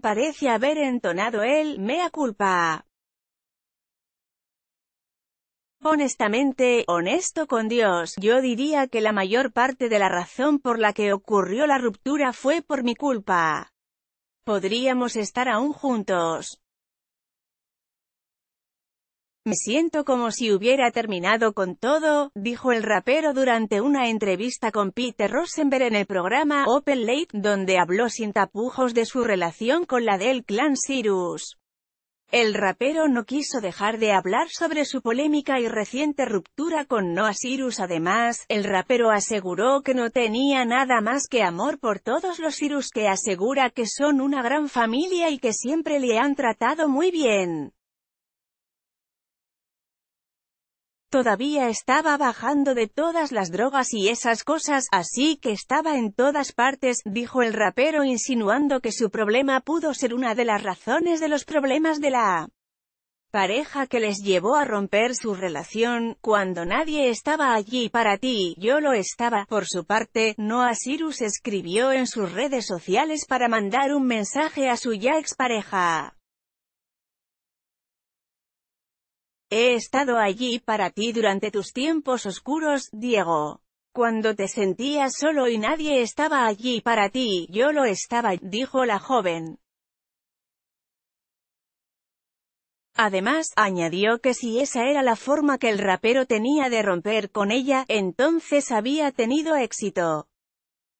parece haber entonado él, «mea culpa». Honestamente, honesto con Dios, yo diría que la mayor parte de la razón por la que ocurrió la ruptura fue por mi culpa. Podríamos estar aún juntos. Me siento como si hubiera terminado con todo, dijo el rapero durante una entrevista con Peter Rosenberg en el programa Open Late, donde habló sin tapujos de su relación con la del clan Cyrus. El rapero no quiso dejar de hablar sobre su polémica y reciente ruptura con Noah Cyrus. Además, el rapero aseguró que no tenía nada más que amor por todos los Cyrus que asegura que son una gran familia y que siempre le han tratado muy bien. Todavía estaba bajando de todas las drogas y esas cosas, así que estaba en todas partes, dijo el rapero insinuando que su problema pudo ser una de las razones de los problemas de la pareja que les llevó a romper su relación, cuando nadie estaba allí para ti, yo lo estaba. Por su parte, Noah Cyrus escribió en sus redes sociales para mandar un mensaje a su ya expareja. He estado allí para ti durante tus tiempos oscuros, Diego. Cuando te sentías solo y nadie estaba allí para ti, yo lo estaba, dijo la joven. Además, añadió que si esa era la forma que el rapero tenía de romper con ella, entonces había tenido éxito.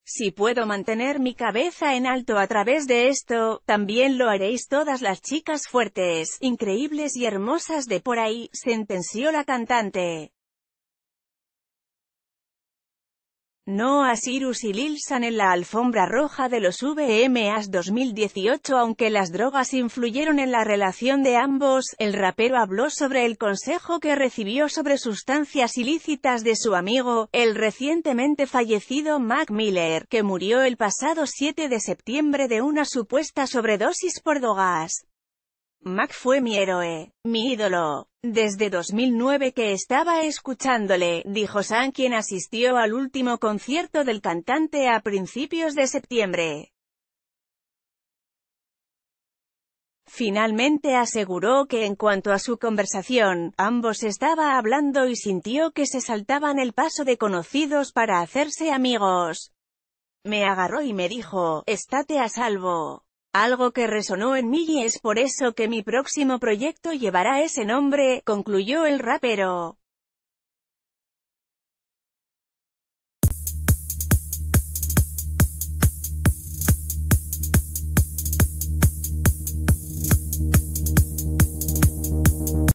Si puedo mantener mi cabeza en alto a través de esto, también lo haréis todas las chicas fuertes, increíbles y hermosas de por ahí, sentenció la cantante. No a Cyrus y Lilsan en la alfombra roja de los VMAs 2018 Aunque las drogas influyeron en la relación de ambos, el rapero habló sobre el consejo que recibió sobre sustancias ilícitas de su amigo, el recientemente fallecido Mac Miller, que murió el pasado 7 de septiembre de una supuesta sobredosis por drogas. Mac fue mi héroe, mi ídolo. Desde 2009 que estaba escuchándole, dijo San quien asistió al último concierto del cantante a principios de septiembre. Finalmente aseguró que en cuanto a su conversación, ambos estaba hablando y sintió que se saltaban el paso de conocidos para hacerse amigos. Me agarró y me dijo, estate a salvo. Algo que resonó en mí y es por eso que mi próximo proyecto llevará ese nombre, concluyó el rapero.